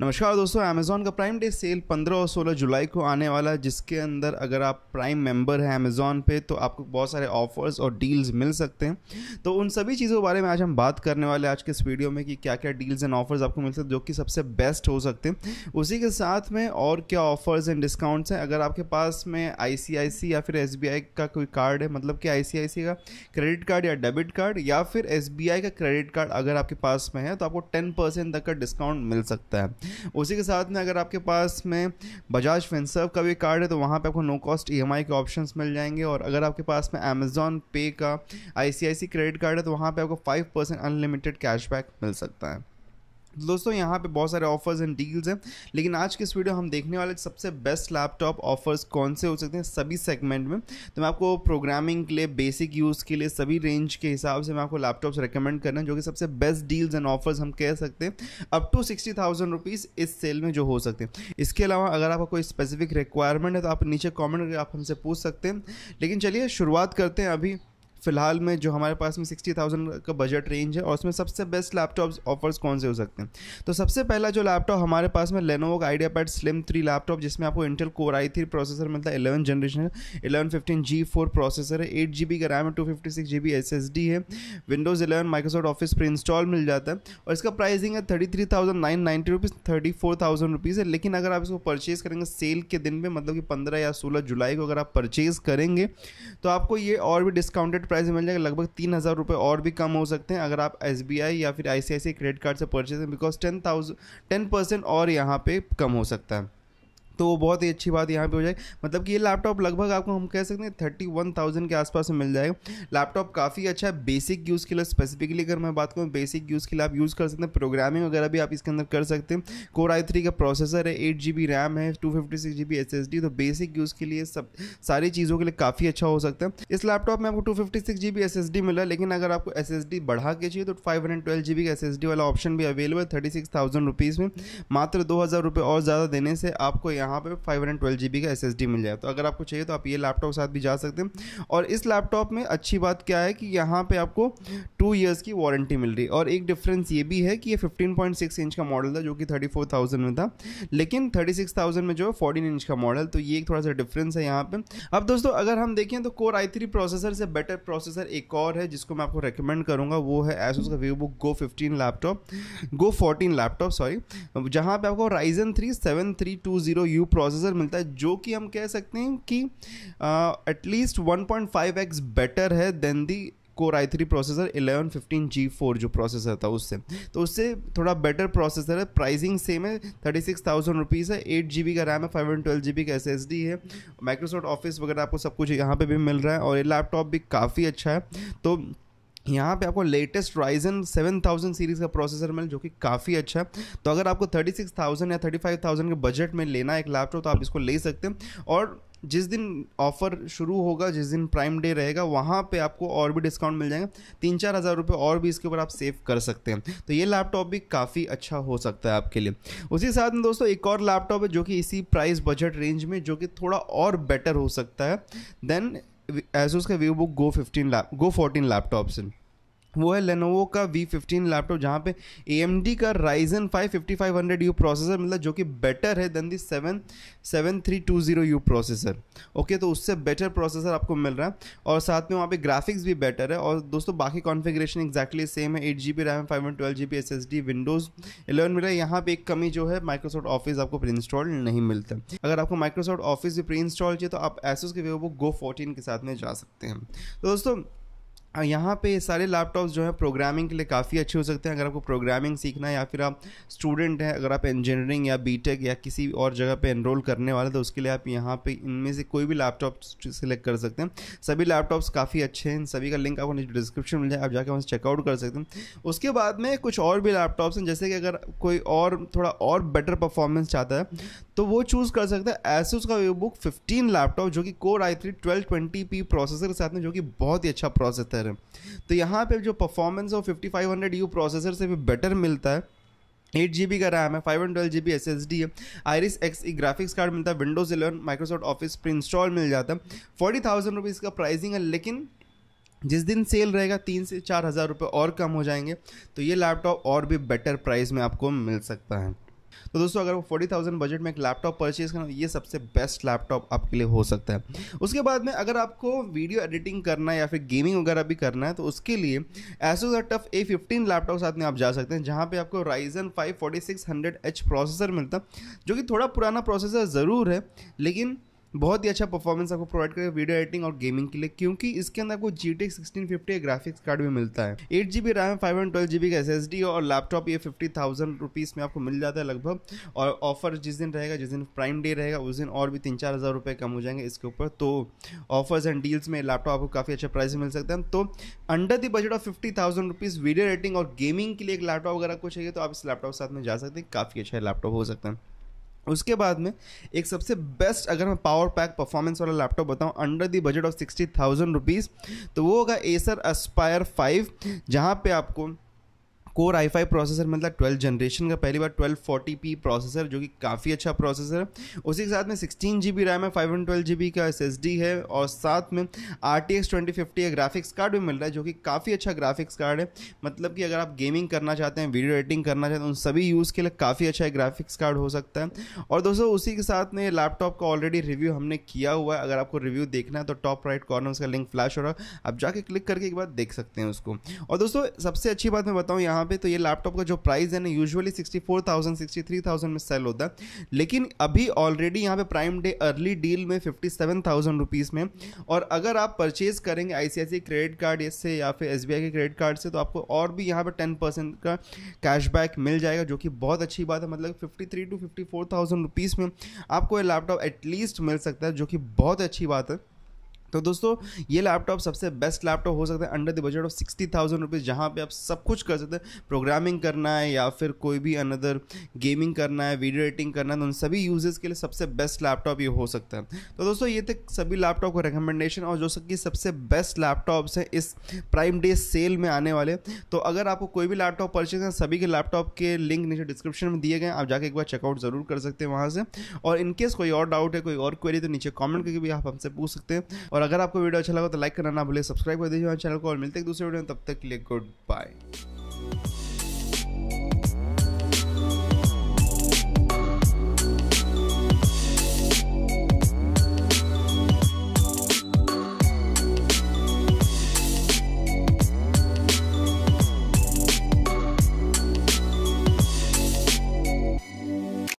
नमस्कार दोस्तों अमेज़ॉन का प्राइम डे सेल 15 और 16 जुलाई को आने वाला है जिसके अंदर अगर आप प्राइम मेंबर हैं अमेज़ॉन पे तो आपको बहुत सारे ऑफर्स और डील्स मिल सकते हैं तो उन सभी चीज़ों के बारे में आज हम बात करने वाले आज के इस वीडियो में कि क्या क्या डील्स एंड ऑफर्स आपको मिल सकते हैं जो कि सबसे बेस्ट हो सकते हैं उसी के साथ में और क्या ऑफर्स एंड डिस्काउंट्स हैं अगर आपके पास में आई या फिर एस का कोई कार्ड है मतलब कि आई का क्रेडिट कार्ड या डेबिट कार्ड या फिर एस का क्रेडिट कार्ड अगर आपके पास में है तो आपको टेन तक का डिस्काउंट मिल सकता है उसी के साथ में अगर आपके पास में बजाज फिनसर्व का भी कार्ड है तो वहाँ पर आपको नो कॉस्ट ई के ऑप्शन मिल जाएंगे और अगर आपके पास में अमेजोन पे का आई क्रेडिट कार्ड है तो वहाँ पर आपको फाइव परसेंट अनलिमिटेड कैशबैक मिल सकता है दोस्तों यहाँ पे बहुत सारे ऑफर्स एंड डील्स हैं लेकिन आज के इस वीडियो हम देखने वाले सबसे बेस्ट लैपटॉप ऑफर्स कौन से हो सकते हैं सभी सेगमेंट में तो मैं आपको प्रोग्रामिंग के लिए बेसिक यूज़ के लिए सभी रेंज के हिसाब से मैं आपको लैपटॉप्स रिकमेंड करना जो कि सबसे बेस्ट डील्स एंड ऑफर्स हम कह सकते हैं up to sixty thousand rupees इस सेल में जो हो सकते हैं इसके अलावा अगर आपका कोई स्पेसिफिक रिक्वायरमेंट है तो आप नीचे कॉमेंट आप हमसे पूछ सकते हैं लेकिन चलिए शुरुआत करते हैं अभी फ़िलहाल में जो हमारे पास में सिक्सटी थाउजेंड का बजट रेंज है और उसमें सबसे बेस्ट लैपटॉप ऑफर्स कौन से हो सकते हैं तो सबसे पहला जो लैपटॉप हमारे पास में लेनोवो का IdeaPad slim three laptop जिसमें आपको इंटेल कोर आई थ्री प्रोसेसर मिलता है एलेवन जनरेशन है eleven fifteen G four processor है एट जी बी का रैम है two fifty six G B S S D है Windows eleven Microsoft Office pre install मिल जाता है और इसका प्राइसिंग है thirty three thousand nine ninety rupees thirty four thousand rupees है लेकिन अगर आप इसको परचेज़ करेंगे सेल के दिन में मतलब कि पंद्रह या सोलह जुलाई को अगर आप परचेज़ करेंगे तो आपको ये और भी डिस्काउंटेड प्राइस मिल जाएगा लगभग तीन हज़ार रुपये और भी कम हो सकते हैं अगर आप एस या फिर आई क्रेडिट कार्ड से purchase because ten thousand ten percent और यहाँ पे कम हो सकता है तो वो बहुत ही अच्छी बात यहाँ पे हो जाएगी मतलब कि ये लैपटॉप लगभग आपको हम कह सकते हैं थर्टी वन थाउजेंड के आसपास में मिल जाएगा लैपटॉप काफ़ी अच्छा है बेसिक यूज़ के लिए स्पेसिफिकली अगर मैं बात करूँ बेसिक यूज़ के लिए आप यूज़ कर सकते हैं प्रोग्रामिंग वगैरह भी आप इसके अंदर कर सकते हैं कोर आई थ्री का प्रोसेसर है एट जी बी रैम है two fifty six G B S S D तो बेसिक यूज़ के लिए सब सारी चीज़ों के लिए काफ़ी अच्छा हो सकता है इस लैपटॉप में आपको two fifty six G B S S D मिला लेकिन अगर आपको एस एस डी बढ़ा के चाहिए तो five hundred twelve G B का एस एस डी वाला ऑप्शन भी available thirty six thousand rupees में मात्र दो हज़ार रुपये और ज़्यादा देने से आपको यहाँ यहाँ पे five hundred twelve G B का एस एस डी मिल जाए तो अगर आपको चाहिए तो आप ये लैपटॉप के साथ भी जा सकते हैं और इस लैपटॉप में अच्छी बात क्या है कि यहाँ पे आपको टू ईयर्स की वारंटी मिल रही है और एक डिफरेंस ये भी है कि ये फिफ्टीन पॉइंट सिक्स इंच का मॉडल था जो कि थर्टी फोर थाउजेंड में था लेकिन थर्टी सिक्स थाउजेंड में जो है फोर्टीन इंच का मॉडल तो ये एक थोड़ा सा डिफरेंस है यहाँ पर अब दोस्तों अगर हम देखें तो कोर आई थ्री प्रोसेसर से बेटर प्रोसेसर एक और है जिसको मैं आपको रिकमेंड करूँगा वो है एसोस का Vivobook go fifteen laptop go fourteen laptop sorry जहाँ पर आपको Ryzen three seven three two zero U processor मिलता है जो कि हम कह सकते हैं कि at least one point five X better है than the core I three processor eleven fifteen G four जो प्रोसेसर था उससे तो उससे थोड़ा बेटर प्रोसेसर है प्राइसिंग सेम है थर्टी सिक्स थाउजेंड रुपीज़ है एट जी बी का रैम है five and twelve G B का एस एस डी है माइक्रोसॉफ्ट ऑफिस वगैरह आपको सब कुछ यहाँ पे भी मिल रहा है और ये लैपटॉप भी काफ़ी अच्छा है तो यहाँ पे आपको लेटेस्ट राइजन 7000 सीरीज़ का प्रोसेसर मिल जो कि काफ़ी अच्छा है तो अगर आपको 36,000 या 35,000 के बजट में लेना है एक लैपटॉप तो आप इसको ले सकते हैं और जिस दिन ऑफ़र शुरू होगा जिस दिन प्राइम डे रहेगा वहाँ पे आपको और भी डिस्काउंट मिल जाएगा तीन चार हज़ार रुपये और भी इसके ऊपर आप सेव कर सकते हैं तो ये लैपटॉप भी काफ़ी अच्छा हो सकता है आपके लिए उसी साथ में दोस्तों एक और लैपटॉप है जो कि इसी प्राइस बजट रेंज में जो कि थोड़ा और बेटर हो सकता है देन एसोस का Vivobook go fifteen lap go fourteen laptops इन वो है लेनोवो का वी फिफ्टीन लैपटॉप जहाँ पे ए एम डी का Ryzen five fifty five hundred U processor मतलब जो कि बेटर है than the seven seven three two zero U processor okay तो उससे बेटर प्रोसेसर आपको मिल रहा है और साथ में वहाँ पे ग्राफिक्स भी बेटर है और दोस्तों बाकी कॉन्फिग्रेशन एक्जैक्टली सेम है eight G B RAM five hundred twelve G B S S D Windows eleven मिला यहाँ पर एक कमी जो है माइक्रोसॉफ्ट ऑफिस आपको प्री इंस्टॉल नहीं मिलता अगर आपको माइक्रोसॉफ्ट ऑफिस भी प्री इंस्टॉल चाहिए तो आप एसोस के वो गो फोर्टीन के साथ में जा सकते हैं तो दोस्तों यहाँ पे सारे लैपटॉप्स जो है प्रोग्रामिंग के लिए काफ़ी अच्छे हो सकते हैं अगर आपको प्रोग्रामिंग सीखना है या फिर आप स्टूडेंट हैं अगर आप इंजीनियरिंग या बीटेक या किसी और जगह पे एनरोल करने वाले तो उसके लिए आप यहाँ पे इनमें से कोई भी लैपटॉप सिलेक्ट कर सकते हैं सभी लैपटॉप्स काफ़ी अच्छे हैं सभी का लिंक आपको डिस्क्रिप्शन मिल जाए आप जाकर वहाँ से चेकआउट कर सकते हैं उसके बाद में कुछ और भी लैपटॉप्स हैं जैसे कि अगर कोई और थोड़ा और बेटर परफॉर्मेंस चाहता है तो वो चूज़ कर सकते हैं ऐसे उसका बुक फिफ्टीन लैपटॉप जो कि कोर आई three twelve twenty P processor के साथ में जो कि बहुत ही अच्छा प्रोसेसर है प्रोसेसर है तो यहाँ पे जो परफॉर्मेंस है वो fifty five hundred U processor से भी बेटर मिलता है एट जी बी का रैम है five hundred G B S S D है Iris X E graphics card मिलता है विंडोज़ इलेवन माइक्रोसॉफ्ट ऑफिस पर इंस्टॉल मिल जाता है फोर्टी थाउजेंड रुपीज़ का प्राइसिंग है लेकिन जिस दिन सेल रहेगा तीन से चार हज़ार रुपये और कम हो जाएंगे तो ये लैपटॉप और भी बेटर प्राइस में आपको मिल सकता है तो दोस्तों अगर वो फोर्टी थाउजेंड बजट में एक लैपटॉप परचेज करना ये सबसे बेस्ट लैपटॉप आपके लिए हो सकता है उसके बाद में अगर आपको वीडियो एडिटिंग करना है या फिर गेमिंग वगैरह भी करना है तो उसके लिए Asus TUF A fifteen laptop साथ में आप जा सकते हैं जहाँ पे आपको Ryzen five forty six hundred H processor मिलता जो कि थोड़ा पुराना प्रोसेसर ज़रूर है लेकिन बहुत ही अच्छा परफॉर्मेंस आपको प्रोवाइड करेगा वीडियो एडिटिंग और गेमिंग के लिए क्योंकि इसके अंदर आपको G T sixteen fifty graphics card भी मिलता है eight G B RAM five and twelve G B का एस एस डी और लैपटॉप ये फिफ्टी थाउजेंड रुपीज़ में आपको मिल जाता है लगभग और ऑफर जिस दिन रहेगा जिस दिन प्राइम डे रहेगा उस दिन और भी तीन चार हज़ार रुपये कम हो जाएंगे इसके ऊपर तो ऑफर्स एंड डील्स में लैपटॉप आपको काफ़ी अच्छा प्राइस मिल सकते हैं तो under the budget of fifty thousand rupees video editing और गेमिंग के लिए एक लैपटॉप वगैरह कुछ चाहिए तो आप इस लैपटॉप के साथ में जा सकते हैं काफ़ी अच्छा लैपटॉप हो सकता है उसके बाद में एक सबसे बेस्ट अगर मैं पावर पैक परफॉर्मेंस वाला लैपटॉप बताऊं under the budget of sixty thousand rupees तो वो होगा एसर अस्पायर फाइव जहाँ पे आपको कोर आई फाइव प्रोसेसर मतलब ट्वेल्थ जनरेशन का पहली बार ट्वेल्व फोर्टी पी प्रोसेसर जो कि काफ़ी अच्छा प्रोसेसर है उसी के साथ में सिक्सटीन जी बी रैम है five hundred twelve G B का एस एस डी है और साथ में R T X twenty fifty का ग्राफिक्स कार्ड भी मिल रहा है जो कि काफ़ी अच्छा ग्राफिक्स कार्ड है मतलब कि अगर आप गेमिंग करना चाहते हैं वीडियो एडिटिंग करना चाहते हैं उन सभी यूज़ के लिए काफ़ी अच्छा ग्राफिक्स कार्ड हो सकता है और दोस्तों उसी के साथ में लैपटॉप का ऑलरेडी रिव्यू हमने किया हुआ है अगर आपको रिव्यू देखना है तो टॉप राइट कॉर्नर उसका लिंक फ्लैश हो रहा है आप जाके क्लिक करके एक बार देख सकते हैं उसको और दोस्तों सबसे अच्छी बात मैं बताऊँ यहाँ पे तो ये लैपटॉप का जो प्राइस है ना usually sixty four thousand sixty three thousand में सेल होता है लेकिन अभी ऑलरेडी यहाँ पे प्राइम डे अर्ली डील में फिफ्टी सेवन थाउजेंड रुपीज़ में और अगर आप परचेज करेंगे आई सी क्रेडिट कार्ड इससे या फिर एस के क्रेडिट कार्ड से तो आपको और भी यहाँ पर टेन परसेंट का कैशबैक मिल जाएगा जो कि बहुत अच्छी बात है मतलब fifty three to fifty four thousand rupees में आपको ये लैपटॉप एटलीस्ट मिल सकता है जो कि बहुत अच्छी बात है सकते हो दोस्तों ये लैपटॉप सबसे बेस्ट लैपटॉप हो सकता है under the budget of sixty thousand rupees जहाँ पे आप सब कुछ कर सकते हैं प्रोग्रामिंग करना है या फिर कोई भी अनदर गेमिंग करना है वीडियो एडिटिंग करना है तो उन सभी यूजर्स के लिए सबसे बेस्ट लैपटॉप ये हो सकता है तो दोस्तों ये थे सभी लैपटॉप का रिकमेंडेशन और जो कि सबसे बेस्ट लैपटॉप्स हैं इस प्राइम डे सेल में आने वाले तो अगर आपको कोई भी लैपटॉप परचेज है सभी के लैपटॉप के लिंक नीचे डिस्क्रिप्शन में दिए गए आप जाके एक बार चेकआउट ज़रूर कर सकते हैं वहां से और इनकेस कोई और डाउट है कोई और क्वेरी तो नीचे कमेंट करके भी आप हमसे पूछ सकते हैं और अगर आपको वीडियो अच्छा लगा तो लाइक करना ना भूले सब्सक्राइब कर दीजिए हमारे चैनल को और मिलते हैं दूसरे वीडियो में तब तक के लिए गुड बाय